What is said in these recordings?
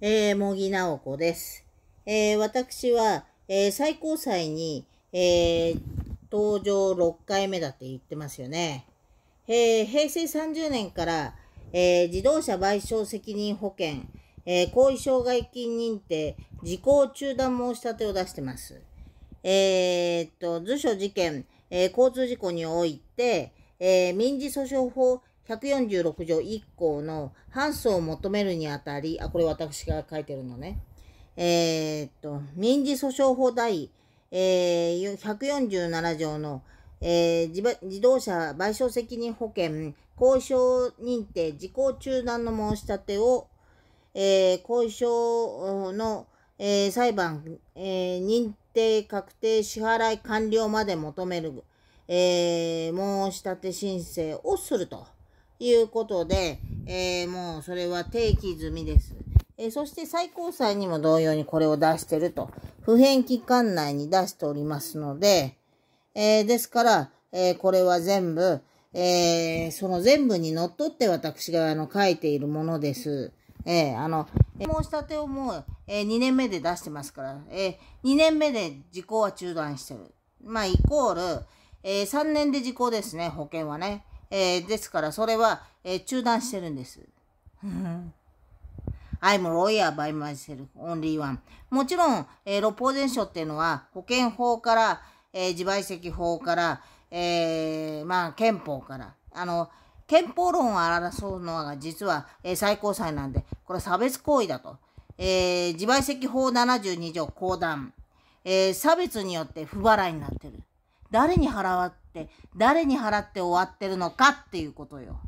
えー、茂木直子です。えー、私は、えー、最高裁に、えー、登場6回目だって言ってますよね。えー、平成30年から、えー、自動車賠償責任保険、えー、後遺障害金認定、時効中断申し立てを出してます。えー、っと、図書事件、えー、交通事故において、えー、民事訴訟法、146条1項の反訴を求めるにあたり、あ、これ私が書いてるのね。えー、っと、民事訴訟法第、えー、147条の、えー、自動車賠償責任保険交渉認定時効中断の申し立てを、えー、交渉の、えー、裁判、え認定確定支払い完了まで求める、え申し立て申請をすると。いうことで、えー、もうそれは定期済みです。えー、そして最高裁にも同様にこれを出してると。普遍期間内に出しておりますので、えー、ですから、えこれは全部、えその全部にのっとって私があの書いているものです。えあの、申し立てをもう、え2年目で出してますから、え2年目で時効は中断してる。まあ、イコール、え3年で時効ですね、保険はね。えー、ですからそれは、えー、中断してるんです。I'm lawyer by myself, only one. もちろん、えー、六法全書っていうのは保険法から、えー、自賠責法から、えー、まあ憲法から、あの、憲法論を争うのは実は、えー、最高裁なんで、これは差別行為だと。えー、自賠責法72条公断、えー、差別によって不払いになってる。誰に払わって誰に払って終わってるのかっていうことよ。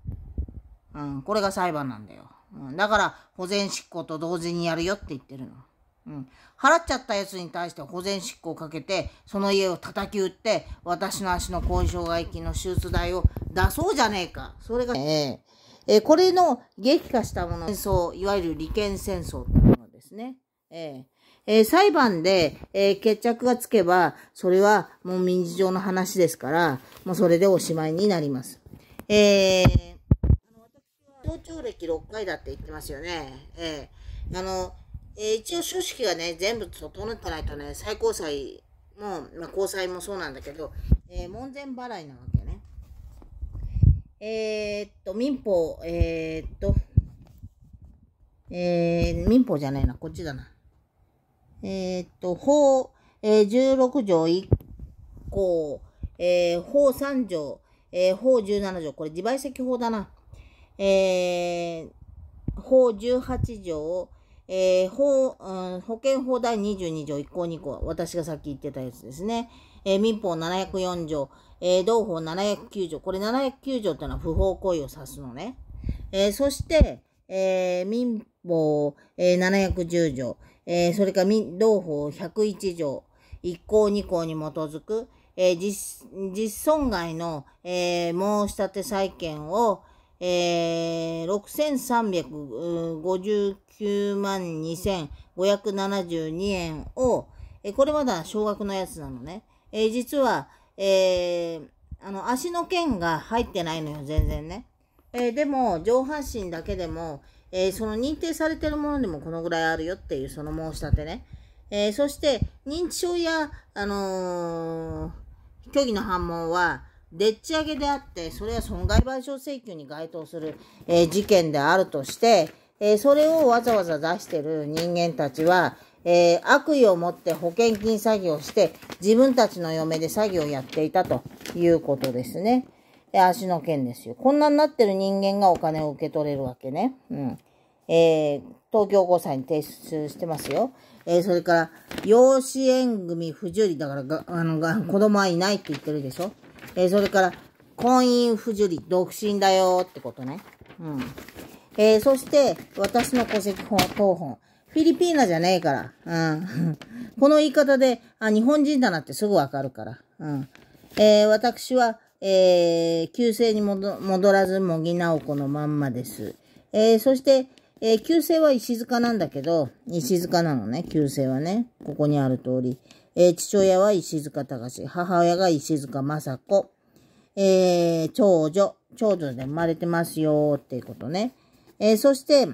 うん、これが裁判なんだよ。うん、だから保全執行と同時にやるよって言ってるの。うん、払っちゃったやつに対して保全執行をかけてその家を叩き売って私の足の後遺障害菌の手術代を出そうじゃねえかそれが、えー、えー、これの激化したもの戦争いわゆる利権戦争ってものですね。えーえー、裁判で、えー、決着がつけば、それはもう民事上の話ですから、もうそれでおしまいになります。えー、町長歴6回だって言ってますよね。えー、あの、えー、一応書式がね、全部整ってないとね、最高裁も、まあ、高裁もそうなんだけど、えー、門前払いなわけね。えー、っと、民法、えー、っと、えー、民法じゃないな、こっちだな。えー、っと、法、えー、16条1項、えー、法3条、えー、法17条、これ自賠責法だな。えー、法18条、えー、法、うん、保険法第22条1項2項、私がさっき言ってたやつですね。えー、民法704条、えー、同法709条、これ709条ってのは不法行為を指すのね。えー、そして、えー、民法、えー、710条、えー、それから民同法101条1項2項に基づく、えー、実実損害の、えー、申し立て債権を、えー、6359万2572円を、えー、これまだ少額のやつなのね。えー、実は、えー、あの、足の腱が入ってないのよ、全然ね。えー、でも、上半身だけでも、えー、その認定されてるものでもこのぐらいあるよっていうその申し立てね。えー、そして、認知症や、あのー、虚偽の反問は、でっち上げであって、それは損害賠償請求に該当する、えー、事件であるとして、えそれをわざわざ出してる人間たちは、え悪意を持って保険金詐欺をして、自分たちの嫁で詐欺をやっていたということですね。で、足の剣ですよ。こんなになってる人間がお金を受け取れるわけね。うん。えー、東京高裁に提出してますよ。えー、それから、養子縁組不受理。だからが、あの、が、子供はいないって言ってるでしょ。えー、それから、婚姻不受理、独身だよってことね。うん。えー、そして、私の戸籍本、当本。フィリピーナじゃねえから。うん。この言い方で、あ、日本人だなってすぐわかるから。うん。えー、私は、えー、旧姓に戻らず、もぎなお子のまんまです。えー、そして、えー、旧姓は石塚なんだけど、石塚なのね、旧姓はね。ここにある通り。えー、父親は石塚隆、母親が石塚雅子。えー、長女、長女で生まれてますよっていうことね。えー、そして、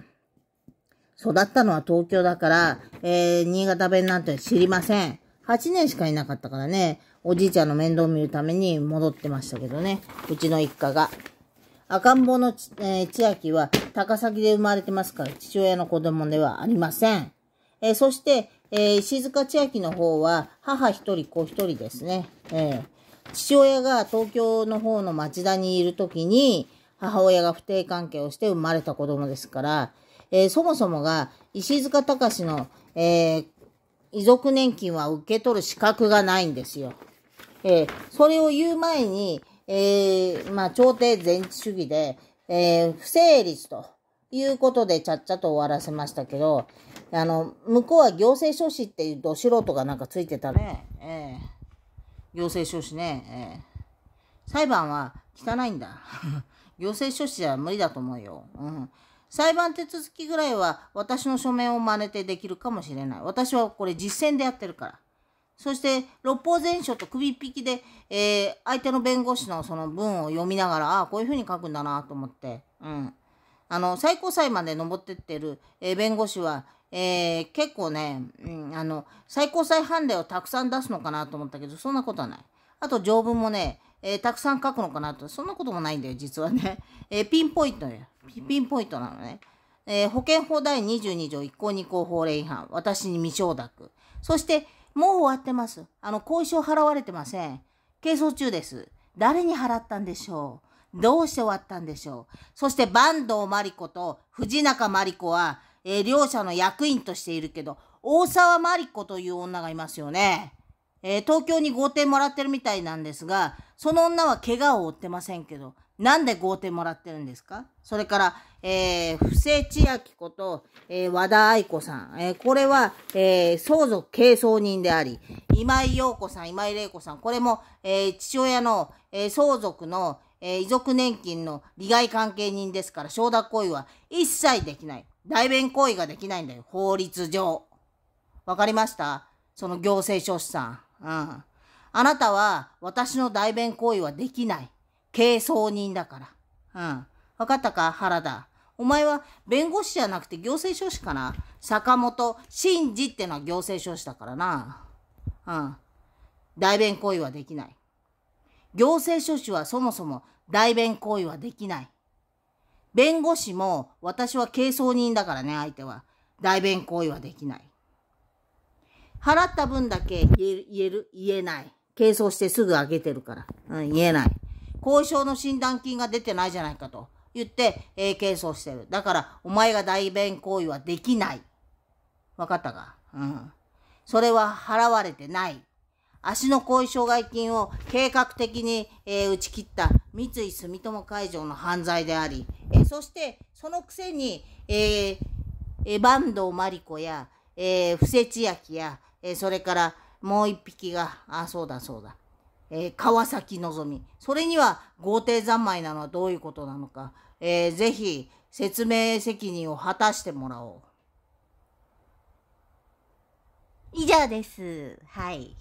育ったのは東京だから、えー、新潟弁なんて知りません。8年しかいなかったからね、おじいちゃんの面倒を見るために戻ってましたけどね。うちの一家が。赤ん坊のえー、千秋は高崎で生まれてますから、父親の子供ではありません。えー、そして、えー、静千秋の方は、母一人、子一人ですね。えー、父親が東京の方の町田にいるときに、母親が不定関係をして生まれた子供ですから、えー、そもそもが、石塚隆の、えー、遺族年金は受け取る資格がないんですよ。えー、それを言う前に、えー、まあ、朝廷前置主義で、えー、不成立ということでちゃっちゃと終わらせましたけど、あの、向こうは行政書士っていうと素人がなんかついてたね。えー、行政書士ね、えー、裁判は汚いんだ。行政書士じゃ無理だと思うよ。うん。裁判手続きぐらいは私の書面を真似てできるかもしれない。私はこれ実践でやってるから。そして六法全書と首引きで、えー、相手の弁護士のその文を読みながらああこういうふうに書くんだなと思って、うん、あの最高裁まで上ってってる、えー、弁護士は、えー、結構ね、うん、あの最高裁判例をたくさん出すのかなと思ったけどそんなことはない。あと条文もね、えたくさん書くのかなとそんなこともないんだよ実はね、えピンポイントよピンポイントなのね。え保険法第22条1項2項法令違反私に未承諾そしてもう終わってます。あの、後遺症払われてません。係争中です。誰に払ったんでしょうどうして終わったんでしょうそして、坂東真理子と藤中真理子は、えー、両者の役員としているけど、大沢真理子という女がいますよね。えー、東京に豪邸もらってるみたいなんですが、その女は怪我を負ってませんけど、なんで豪邸もらってるんですかそれから、えー、布施千秋こと、えー、和田愛子さん。えー、これは、えー、相続継承人であり、今井陽子さん、今井玲子さん、これも、えー、父親の、えー、相続の、えー、遺族年金の利害関係人ですから、承諾行為は一切できない。代弁行為ができないんだよ。法律上。わかりましたその行政書士さん。うん。あなたは私の代弁行為はできない。軽装人だから。うん。わかったか原田。お前は弁護士じゃなくて行政書士かな坂本真治ってのは行政書士だからな。うん。代弁行為はできない。行政書士はそもそも代弁行為はできない。弁護士も私は係争人だからね、相手は。代弁行為はできない。払った分だけ言える、言える、言えない。係争してすぐ上げてるから。うん、言えない。後遺症の診断金が出てないじゃないかと。言って、えー、係争してる。だから、お前が代弁行為はできない。わかったかうん。それは払われてない。足の後遺障害金を計画的に、えー、打ち切った三井住友海上の犯罪であり、えー、そしてそのくせに、えー、坂東真理子や、えー、布施千秋や、えー、それからもう一匹が、あ、そうだそうだ、えー、川崎希それには豪邸三昧なのはどういうことなのか、えー、ぜひ説明責任を果たしてもらおう以上ですはい